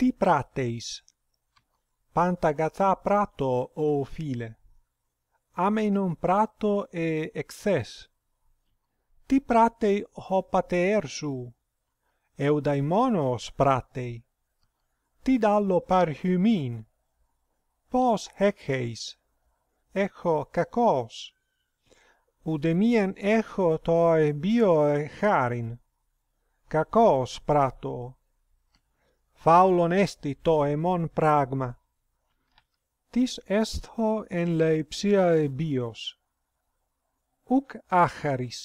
ti prateis panta gatha prato o file ame non prato e exes ti pratei ho pater su e pratei ti dallo par humin pos hekheis echo kakos u de echo toe bio e charin kakos prato faulo nesti to e mon pragma. Tis est ho en leipsiae bios. Huc acharis.